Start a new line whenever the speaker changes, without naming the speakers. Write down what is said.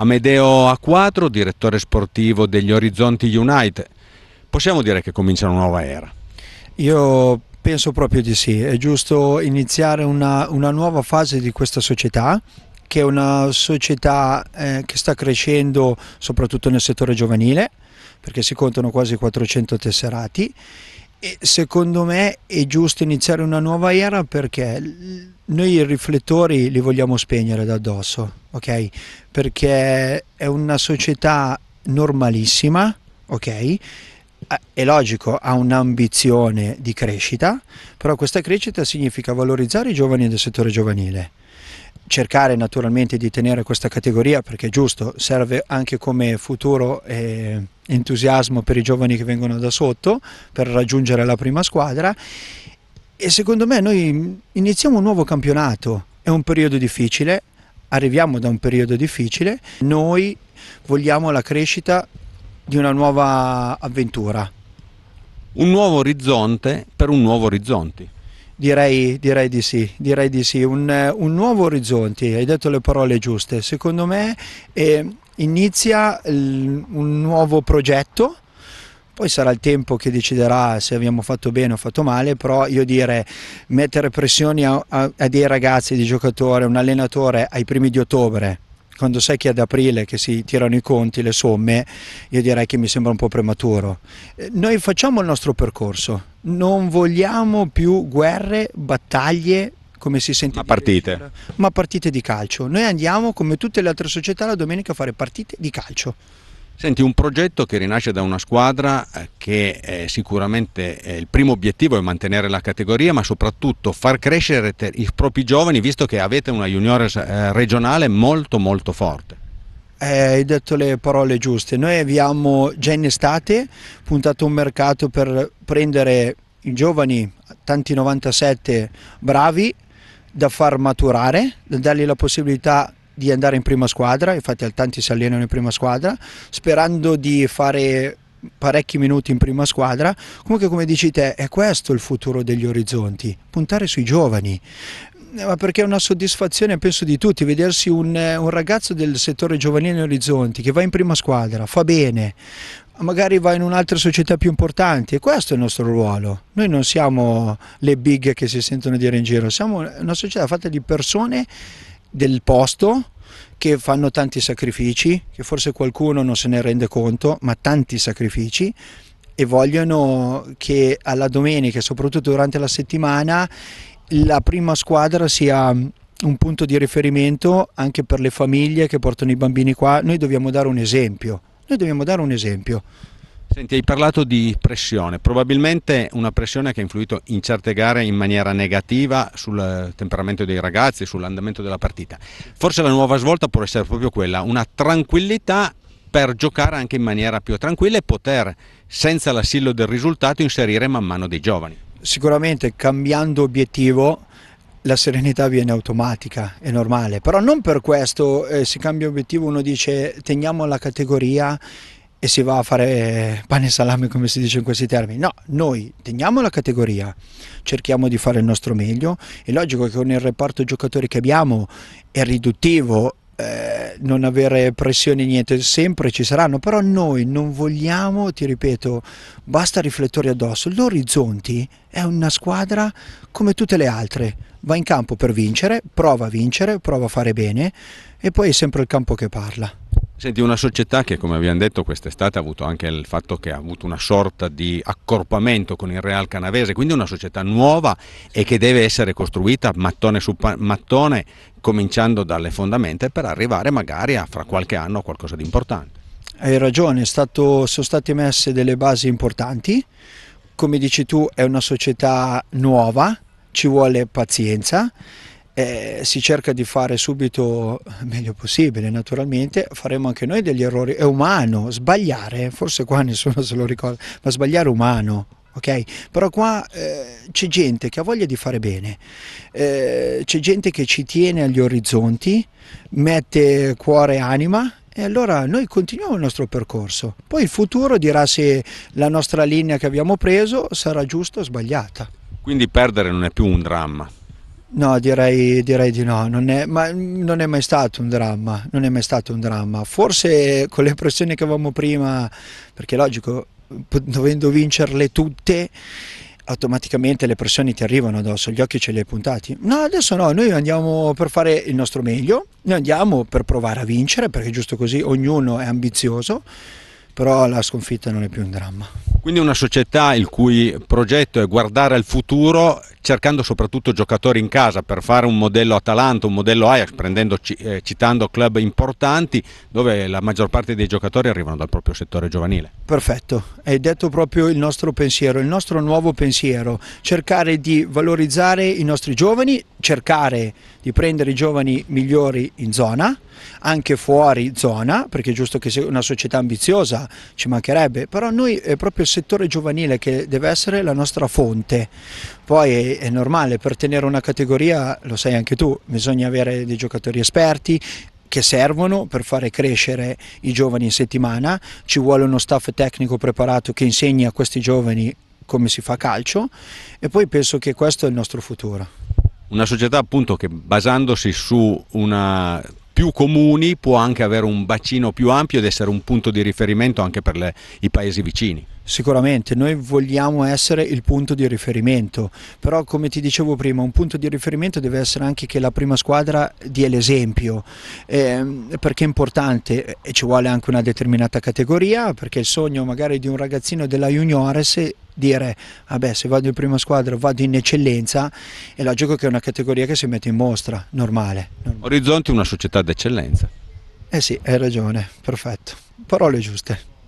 Amedeo A4, direttore sportivo degli Orizzonti United,
possiamo dire che comincia una nuova era? Io penso proprio di sì, è giusto iniziare una, una nuova fase di questa società che è una società eh, che sta crescendo soprattutto nel settore giovanile perché si contano quasi 400 tesserati secondo me è giusto iniziare una nuova era perché noi i riflettori li vogliamo spegnere da addosso, ok? Perché è una società normalissima, ok? È logico, ha un'ambizione di crescita, però questa crescita significa valorizzare i giovani del settore giovanile cercare naturalmente di tenere questa categoria perché è giusto, serve anche come futuro eh, entusiasmo per i giovani che vengono da sotto per raggiungere la prima squadra e secondo me noi iniziamo un nuovo campionato, è un periodo difficile, arriviamo da un periodo difficile, noi vogliamo la crescita di una nuova avventura.
Un nuovo orizzonte per un nuovo orizzonte.
Direi, direi, di sì, direi di sì. Un, eh, un, nuovo orizzonte, hai detto le parole giuste, secondo me eh, inizia il, un nuovo progetto, poi sarà il tempo che deciderà se abbiamo fatto bene o fatto male, però io dire mettere pressioni a, a, a dei ragazzi, dei giocatori, un allenatore ai primi di ottobre, quando sai che ad aprile che si tirano i conti, le somme, io direi che mi sembra un po' prematuro. Eh, noi facciamo il nostro percorso, non vogliamo più guerre, battaglie, come si sente ma partite. Dire, ma partite di calcio. Noi andiamo come tutte le altre società la domenica a fare partite di calcio.
Senti, un progetto che rinasce da una squadra eh, che eh, sicuramente eh, il primo obiettivo è mantenere la categoria, ma soprattutto far crescere i propri giovani, visto che avete una juniores regionale molto molto forte.
Eh, hai detto le parole giuste. Noi abbiamo già in estate puntato un mercato per prendere i giovani, tanti 97 bravi, da far maturare, da dargli la possibilità di andare in prima squadra, infatti tanti si allenano in prima squadra, sperando di fare parecchi minuti in prima squadra, comunque come dici te è questo il futuro degli orizzonti, puntare sui giovani, eh, ma perché è una soddisfazione penso di tutti vedersi un, eh, un, ragazzo del settore giovanile Orizzonti che va in prima squadra, fa bene, magari va in un'altra società più importante e questo è il nostro ruolo. Noi non siamo le big che si sentono dire in giro, siamo una società fatta di persone del posto che fanno tanti sacrifici, che forse qualcuno non se ne rende conto, ma tanti sacrifici e vogliono che alla domenica, soprattutto durante la settimana, la prima squadra sia un punto di riferimento anche per le famiglie che portano i bambini qua. Noi dobbiamo dare un esempio, noi dobbiamo dare un esempio.
Senti, hai parlato di pressione, probabilmente una pressione che ha influito in certe gare in maniera negativa sul temperamento dei ragazzi, sull'andamento della partita. Forse la nuova svolta può essere proprio quella, una tranquillità per giocare anche in maniera più tranquilla e poter, senza l'assillo del risultato, inserire man mano dei giovani.
Sicuramente cambiando obiettivo la serenità viene automatica, è normale, però non per questo eh, si cambia obiettivo, uno dice teniamo la categoria e si va a fare pane e salame come si dice in questi termini. No, noi teniamo la categoria, cerchiamo di fare il nostro meglio. È logico che con il reparto giocatori che abbiamo è riduttivo eh, non avere pressioni niente, sempre ci saranno, però noi non vogliamo, ti ripeto, basta riflettori addosso. L'Orizzonti è una squadra come tutte le altre, va in campo per vincere, prova a vincere, prova a fare bene e poi è sempre il campo che parla.
Senti, una società che come abbiamo detto quest'estate ha avuto anche il fatto che ha avuto una sorta di accorpamento con il Real Canavese, quindi una società nuova e che deve essere costruita mattone su mattone, cominciando dalle fondamenta per arrivare magari a fra qualche anno a qualcosa di importante.
Hai ragione, stato, sono state messe delle basi importanti, come dici tu è una società nuova, ci vuole pazienza eh, si cerca di fare subito meglio possibile naturalmente, faremo anche noi degli errori, è umano, sbagliare, forse qua nessuno se lo ricorda, ma sbagliare è umano. ok Però qua eh, c'è gente che ha voglia di fare bene, eh, c'è gente che ci tiene agli orizzonti, mette cuore e anima e allora noi continuiamo il nostro percorso. Poi il futuro dirà se la nostra linea che abbiamo preso sarà giusta o sbagliata.
Quindi perdere non è più un dramma.
No, direi, direi, di no, non è, ma non è mai stato un dramma, non è mai stato un dramma. Forse con le pressioni che avevamo prima, perché è logico, dovendo vincerle tutte, automaticamente le pressioni ti arrivano addosso, gli occhi ce li hai puntati. No, adesso no, noi andiamo per fare il nostro meglio, noi andiamo per provare a vincere, perché giusto così ognuno è ambizioso però la sconfitta non è più un dramma.
Quindi una società il cui progetto è guardare al futuro cercando soprattutto giocatori in casa per fare un modello Atalanta, un modello Ajax, eh, citando club importanti dove la maggior parte dei giocatori arrivano dal proprio settore giovanile.
Perfetto, hai detto proprio il nostro pensiero, il nostro nuovo pensiero, cercare di valorizzare i nostri giovani cercare di prendere i giovani migliori in zona, anche fuori zona, perché è giusto che sia una società ambiziosa, ci mancherebbe, però noi è proprio il settore giovanile che deve essere la nostra fonte. Poi è, è normale, per tenere una categoria, lo sai anche tu, bisogna avere dei giocatori esperti, che servono per fare crescere i giovani in settimana, ci vuole uno staff tecnico preparato che insegni a questi giovani come si fa calcio e poi penso che questo è il nostro futuro
una società appunto che basandosi su una più comuni può anche avere un bacino più ampio ed essere un punto di riferimento anche per le, i paesi vicini.
Sicuramente, noi vogliamo essere il punto di riferimento, però come ti dicevo prima, un punto di riferimento deve essere anche che la prima squadra dia l'esempio, ehm, perché è importante e ci vuole anche una determinata categoria, perché il sogno magari di un ragazzino della juniores è dire vabbè se vado in prima squadra vado in eccellenza e la gioco che è una categoria che si mette in mostra, normale.
normale. Orizzonti è una società d'eccellenza.
Eh sì, hai ragione, perfetto, parole giuste.